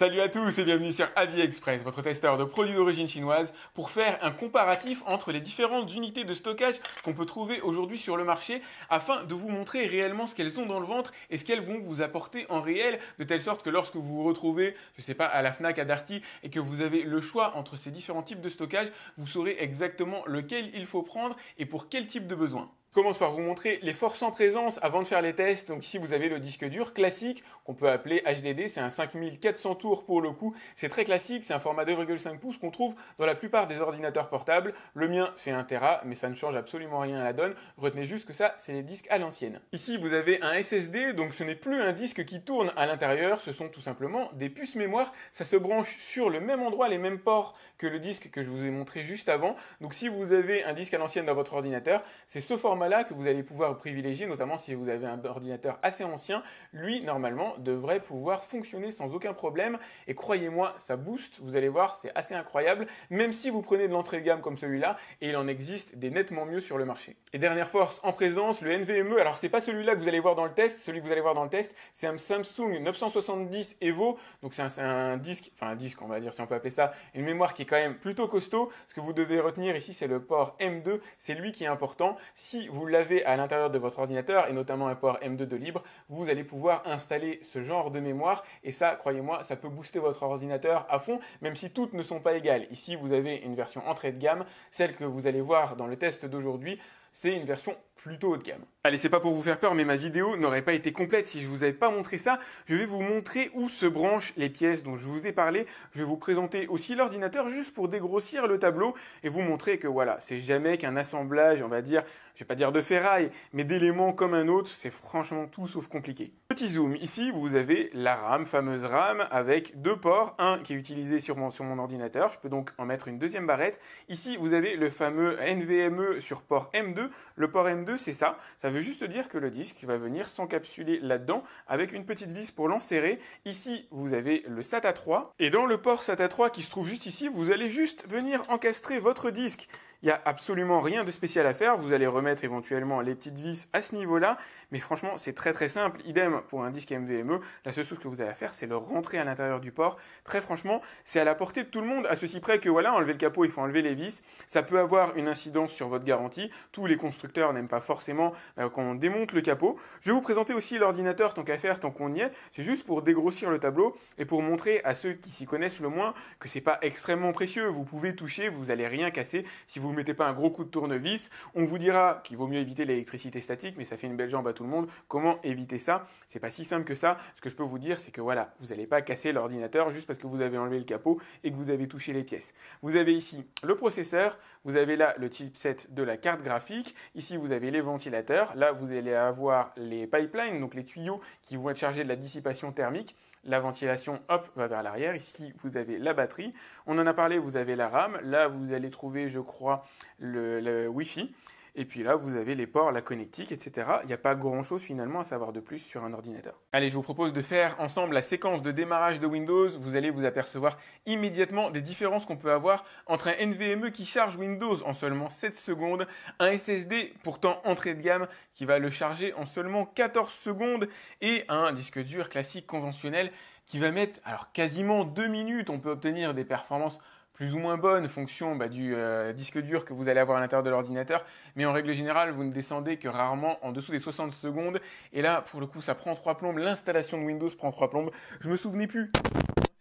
Salut à tous et bienvenue sur Express, votre testeur de produits d'origine chinoise, pour faire un comparatif entre les différentes unités de stockage qu'on peut trouver aujourd'hui sur le marché, afin de vous montrer réellement ce qu'elles ont dans le ventre et ce qu'elles vont vous apporter en réel, de telle sorte que lorsque vous vous retrouvez, je sais pas, à la Fnac, à Darty, et que vous avez le choix entre ces différents types de stockage, vous saurez exactement lequel il faut prendre et pour quel type de besoin commence par vous montrer les forces en présence avant de faire les tests. Donc ici vous avez le disque dur classique, qu'on peut appeler HDD, c'est un 5400 tours pour le coup. C'est très classique, c'est un format 2,5 pouces qu'on trouve dans la plupart des ordinateurs portables. Le mien fait 1 Tera, mais ça ne change absolument rien à la donne. Retenez juste que ça, c'est les disques à l'ancienne. Ici, vous avez un SSD, donc ce n'est plus un disque qui tourne à l'intérieur, ce sont tout simplement des puces mémoire. Ça se branche sur le même endroit, les mêmes ports que le disque que je vous ai montré juste avant. Donc si vous avez un disque à l'ancienne dans votre ordinateur, c'est ce format là que vous allez pouvoir privilégier, notamment si vous avez un ordinateur assez ancien. Lui, normalement, devrait pouvoir fonctionner sans aucun problème. Et croyez-moi, ça booste. Vous allez voir, c'est assez incroyable. Même si vous prenez de l'entrée de gamme comme celui-là, et il en existe des nettement mieux sur le marché. Et dernière force en présence, le NVMe. Alors c'est pas celui-là que vous allez voir dans le test. Celui que vous allez voir dans le test, c'est un Samsung 970 Evo. Donc c'est un, disque, enfin un disque, on va dire si on peut appeler ça, une mémoire qui est quand même plutôt costaud. Ce que vous devez retenir ici, c'est le port M2. C'est lui qui est important. Si vous l'avez à l'intérieur de votre ordinateur et notamment un port M2 de libre, vous allez pouvoir installer ce genre de mémoire et ça, croyez-moi, ça peut booster votre ordinateur à fond, même si toutes ne sont pas égales. Ici, vous avez une version entrée de gamme, celle que vous allez voir dans le test d'aujourd'hui, c'est une version plutôt haut de gamme. Allez, c'est pas pour vous faire peur, mais ma vidéo n'aurait pas été complète si je vous avais pas montré ça. Je vais vous montrer où se branchent les pièces dont je vous ai parlé. Je vais vous présenter aussi l'ordinateur juste pour dégrossir le tableau et vous montrer que voilà, c'est jamais qu'un assemblage, on va dire, je vais pas dire de ferraille, mais d'éléments comme un autre, c'est franchement tout sauf compliqué. Petit zoom, ici vous avez la RAM, fameuse RAM, avec deux ports, un qui est utilisé sur mon, sur mon ordinateur, je peux donc en mettre une deuxième barrette. Ici vous avez le fameux NVMe sur port M2, le port M2 c'est ça. Ça veut juste dire que le disque va venir s'encapsuler là-dedans avec une petite vis pour l'enserrer. Ici, vous avez le SATA 3. Et dans le port SATA 3 qui se trouve juste ici, vous allez juste venir encastrer votre disque il n'y a absolument rien de spécial à faire. Vous allez remettre éventuellement les petites vis à ce niveau-là. Mais franchement, c'est très très simple. Idem pour un disque MVME. La seule chose que vous avez à faire, c'est le rentrer à l'intérieur du port. Très franchement, c'est à la portée de tout le monde. À ceci près que voilà, enlever le capot, il faut enlever les vis. Ça peut avoir une incidence sur votre garantie. Tous les constructeurs n'aiment pas forcément euh, qu'on démonte le capot. Je vais vous présenter aussi l'ordinateur tant qu'à faire, tant qu'on y est. C'est juste pour dégrossir le tableau et pour montrer à ceux qui s'y connaissent le moins que c'est pas extrêmement précieux. Vous pouvez toucher, vous allez rien casser si vous vous mettez pas un gros coup de tournevis. On vous dira qu'il vaut mieux éviter l'électricité statique, mais ça fait une belle jambe à tout le monde. Comment éviter ça C'est pas si simple que ça. Ce que je peux vous dire, c'est que voilà, vous n'allez pas casser l'ordinateur juste parce que vous avez enlevé le capot et que vous avez touché les pièces. Vous avez ici le processeur, vous avez là le chipset de la carte graphique, ici vous avez les ventilateurs, là vous allez avoir les pipelines, donc les tuyaux qui vont être chargés de la dissipation thermique la ventilation, hop, va vers l'arrière. Ici, vous avez la batterie. On en a parlé, vous avez la RAM. Là, vous allez trouver, je crois, le, le Wi-Fi. Et puis là, vous avez les ports, la connectique, etc. Il n'y a pas grand-chose finalement à savoir de plus sur un ordinateur. Allez, je vous propose de faire ensemble la séquence de démarrage de Windows. Vous allez vous apercevoir immédiatement des différences qu'on peut avoir entre un NVMe qui charge Windows en seulement 7 secondes, un SSD pourtant entrée de gamme qui va le charger en seulement 14 secondes et un disque dur classique conventionnel qui va mettre alors quasiment 2 minutes. On peut obtenir des performances plus ou moins bonne fonction bah, du euh, disque dur que vous allez avoir à l'intérieur de l'ordinateur, mais en règle générale, vous ne descendez que rarement en dessous des 60 secondes, et là, pour le coup, ça prend trois plombes, l'installation de Windows prend trois plombes, je me souvenais plus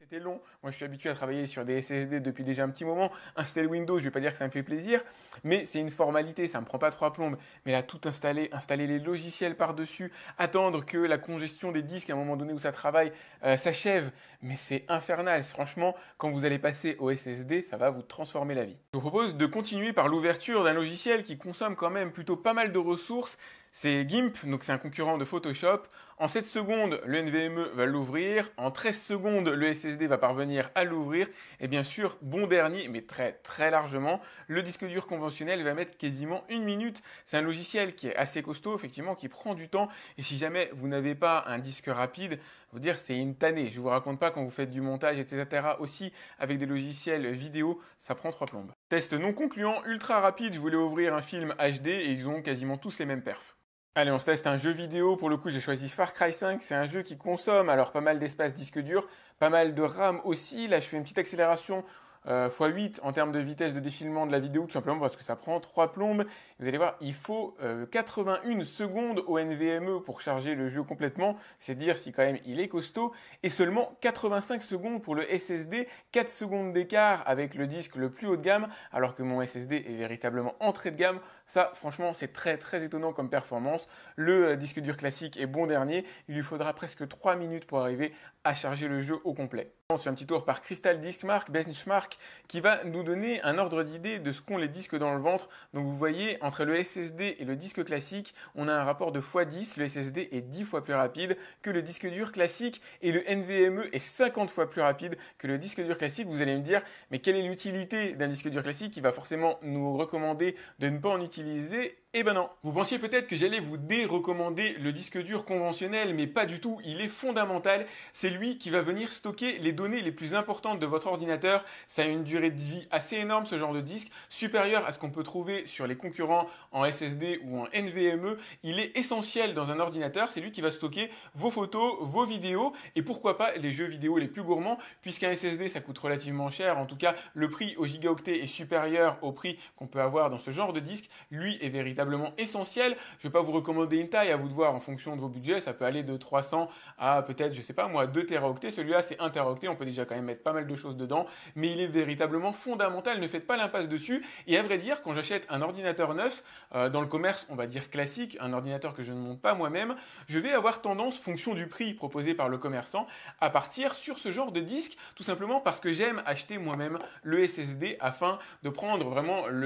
c'était long. Moi, je suis habitué à travailler sur des SSD depuis déjà un petit moment. Installer Windows, je vais pas dire que ça me fait plaisir, mais c'est une formalité, ça me prend pas trois plombes. Mais là, tout installer, installer les logiciels par-dessus, attendre que la congestion des disques à un moment donné où ça travaille euh, s'achève, mais c'est infernal. Franchement, quand vous allez passer au SSD, ça va vous transformer la vie. Je vous propose de continuer par l'ouverture d'un logiciel qui consomme quand même plutôt pas mal de ressources c'est GIMP, donc c'est un concurrent de Photoshop. En 7 secondes, le NVMe va l'ouvrir. En 13 secondes, le SSD va parvenir à l'ouvrir. Et bien sûr, bon dernier, mais très très largement, le disque dur conventionnel va mettre quasiment une minute. C'est un logiciel qui est assez costaud, effectivement, qui prend du temps. Et si jamais vous n'avez pas un disque rapide, vous dire c'est une tannée. Je vous raconte pas quand vous faites du montage, etc. Aussi, avec des logiciels vidéo, ça prend trois plombes. Test non concluant, ultra rapide, je voulais ouvrir un film HD et ils ont quasiment tous les mêmes perfs. Allez, on se teste un jeu vidéo. Pour le coup, j'ai choisi Far Cry 5. C'est un jeu qui consomme alors pas mal d'espace disque dur, pas mal de RAM aussi. Là, je fais une petite accélération x8 euh, en termes de vitesse de défilement de la vidéo, tout simplement parce que ça prend 3 plombes. Vous allez voir, il faut 81 euh, secondes au NVMe pour charger le jeu complètement, c'est dire si quand même il est costaud, et seulement 85 secondes pour le SSD, 4 secondes d'écart avec le disque le plus haut de gamme, alors que mon SSD est véritablement entrée de gamme. Ça, franchement, c'est très très étonnant comme performance. Le euh, disque dur classique est bon dernier, il lui faudra presque 3 minutes pour arriver à charger le jeu au complet. On fait un petit tour par Crystal Disk Mark, Benchmark, qui va nous donner un ordre d'idée de ce qu'ont les disques dans le ventre. Donc vous voyez, entre le SSD et le disque classique, on a un rapport de x10, le SSD est 10 fois plus rapide que le disque dur classique et le NVMe est 50 fois plus rapide que le disque dur classique. Vous allez me dire, mais quelle est l'utilité d'un disque dur classique qui va forcément nous recommander de ne pas en utiliser eh ben non, vous pensiez peut-être que j'allais vous dérecommander le disque dur conventionnel, mais pas du tout, il est fondamental, c'est lui qui va venir stocker les données les plus importantes de votre ordinateur, ça a une durée de vie assez énorme ce genre de disque, supérieur à ce qu'on peut trouver sur les concurrents en SSD ou en NVMe, il est essentiel dans un ordinateur, c'est lui qui va stocker vos photos, vos vidéos, et pourquoi pas les jeux vidéo les plus gourmands, puisqu'un SSD ça coûte relativement cher, en tout cas le prix au gigaoctet est supérieur au prix qu'on peut avoir dans ce genre de disque, lui est véritablement essentiel. Je vais pas vous recommander une taille, à vous de voir en fonction de vos budgets. Ça peut aller de 300 à peut-être, je sais pas moi, 2 teraoctets. Celui-là, c'est 1 teraoctet. On peut déjà quand même mettre pas mal de choses dedans. Mais il est véritablement fondamental. Ne faites pas l'impasse dessus. Et à vrai dire, quand j'achète un ordinateur neuf, euh, dans le commerce, on va dire classique, un ordinateur que je ne monte pas moi-même, je vais avoir tendance, fonction du prix proposé par le commerçant, à partir sur ce genre de disque, tout simplement parce que j'aime acheter moi-même le SSD afin de prendre vraiment le,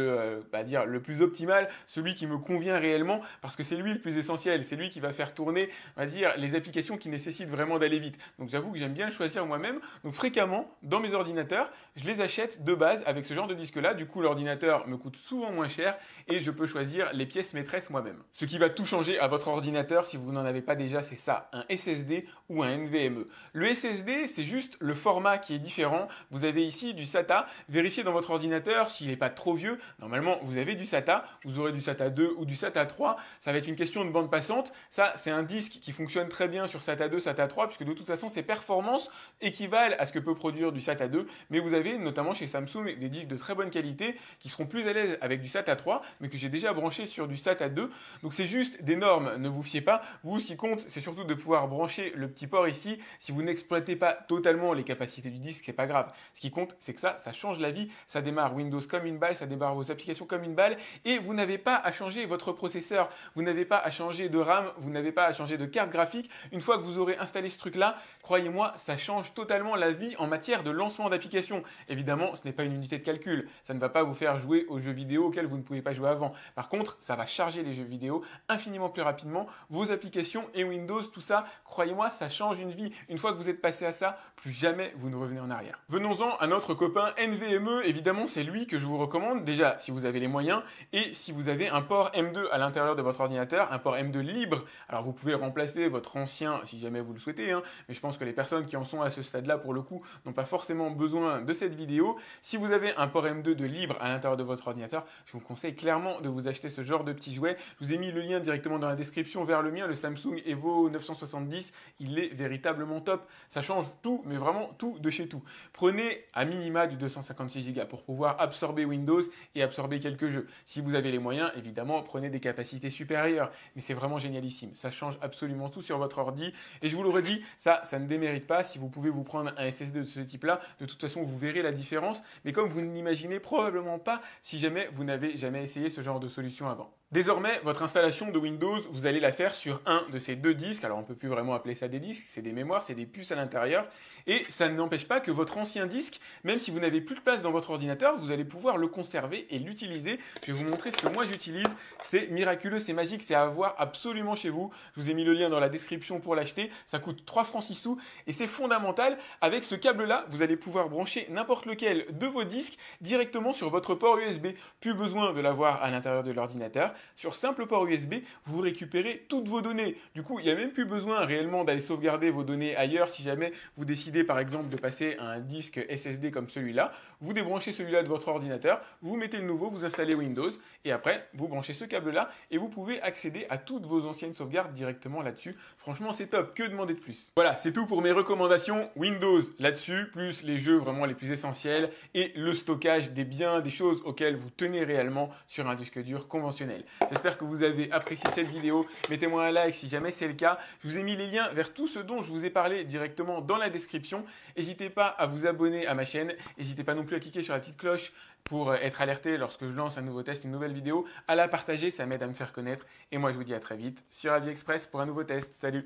pas euh, bah, dire, le plus optimal, celui qui me convient réellement parce que c'est lui le plus essentiel. C'est lui qui va faire tourner, on va dire, les applications qui nécessitent vraiment d'aller vite. Donc j'avoue que j'aime bien le choisir moi-même. Donc fréquemment, dans mes ordinateurs, je les achète de base avec ce genre de disque-là. Du coup, l'ordinateur me coûte souvent moins cher et je peux choisir les pièces maîtresses moi-même. Ce qui va tout changer à votre ordinateur si vous n'en avez pas déjà, c'est ça, un SSD ou un NVMe. Le SSD, c'est juste le format qui est différent. Vous avez ici du SATA. Vérifiez dans votre ordinateur s'il n'est pas trop vieux. Normalement, vous avez du SATA. Vous aurez du SATA 2 ou du SATA 3, ça va être une question de bande passante. Ça, c'est un disque qui fonctionne très bien sur SATA 2, SATA 3, puisque de toute façon, ses performances équivalent à ce que peut produire du SATA 2. Mais vous avez, notamment chez Samsung, des disques de très bonne qualité qui seront plus à l'aise avec du SATA 3, mais que j'ai déjà branché sur du SATA 2. Donc c'est juste des normes, ne vous fiez pas. Vous, ce qui compte, c'est surtout de pouvoir brancher le petit port ici. Si vous n'exploitez pas totalement les capacités du disque, c'est pas grave. Ce qui compte, c'est que ça, ça change la vie. Ça démarre Windows comme une balle, ça démarre vos applications comme une balle, et vous n'avez pas à votre processeur, vous n'avez pas à changer de RAM, vous n'avez pas à changer de carte graphique. Une fois que vous aurez installé ce truc-là, croyez-moi, ça change totalement la vie en matière de lancement d'applications Évidemment, ce n'est pas une unité de calcul, ça ne va pas vous faire jouer aux jeux vidéo auxquels vous ne pouvez pas jouer avant. Par contre, ça va charger les jeux vidéo infiniment plus rapidement, vos applications et Windows, tout ça, croyez-moi, ça change une vie. Une fois que vous êtes passé à ça, plus jamais vous ne revenez en arrière. Venons-en à notre copain NVMe, évidemment, c'est lui que je vous recommande déjà si vous avez les moyens et si vous avez un port M2 à l'intérieur de votre ordinateur, un port M2 libre. Alors vous pouvez remplacer votre ancien si jamais vous le souhaitez, hein, mais je pense que les personnes qui en sont à ce stade-là pour le coup n'ont pas forcément besoin de cette vidéo. Si vous avez un port M2 de libre à l'intérieur de votre ordinateur, je vous conseille clairement de vous acheter ce genre de petit jouet. Je vous ai mis le lien directement dans la description vers le mien, le Samsung Evo 970. Il est véritablement top. Ça change tout, mais vraiment tout de chez tout. Prenez à minima du 256 Go pour pouvoir absorber Windows et absorber quelques jeux. Si vous avez les moyens, évidemment prenez des capacités supérieures. Mais c'est vraiment génialissime. Ça change absolument tout sur votre ordi. Et je vous le redis, ça, ça ne démérite pas. Si vous pouvez vous prendre un SSD de ce type-là, de toute façon, vous verrez la différence. Mais comme vous ne l'imaginez probablement pas si jamais vous n'avez jamais essayé ce genre de solution avant. Désormais, votre installation de Windows, vous allez la faire sur un de ces deux disques. Alors on ne peut plus vraiment appeler ça des disques, c'est des mémoires, c'est des puces à l'intérieur. Et ça n'empêche pas que votre ancien disque, même si vous n'avez plus de place dans votre ordinateur, vous allez pouvoir le conserver et l'utiliser. Je vais vous montrer ce que moi j'utilise. C'est miraculeux, c'est magique, c'est à avoir absolument chez vous. Je vous ai mis le lien dans la description pour l'acheter. Ça coûte 3 francs 6 sous et c'est fondamental. Avec ce câble-là, vous allez pouvoir brancher n'importe lequel de vos disques directement sur votre port USB. Plus besoin de l'avoir à l'intérieur de l'ordinateur sur simple port USB, vous récupérez toutes vos données. Du coup, il n'y a même plus besoin réellement d'aller sauvegarder vos données ailleurs si jamais vous décidez par exemple de passer à un disque SSD comme celui-là. Vous débranchez celui-là de votre ordinateur, vous mettez le nouveau, vous installez Windows et après, vous branchez ce câble-là et vous pouvez accéder à toutes vos anciennes sauvegardes directement là-dessus. Franchement, c'est top. Que demander de plus Voilà, c'est tout pour mes recommandations Windows là-dessus, plus les jeux vraiment les plus essentiels et le stockage des biens, des choses auxquelles vous tenez réellement sur un disque dur conventionnel. J'espère que vous avez apprécié cette vidéo. Mettez-moi un like si jamais c'est le cas. Je vous ai mis les liens vers tout ce dont je vous ai parlé directement dans la description. N'hésitez pas à vous abonner à ma chaîne. N'hésitez pas non plus à cliquer sur la petite cloche pour euh, être alerté lorsque je lance un nouveau test, une nouvelle vidéo. À la partager, ça m'aide à me faire connaître. Et moi, je vous dis à très vite sur Aviexpress pour un nouveau test. Salut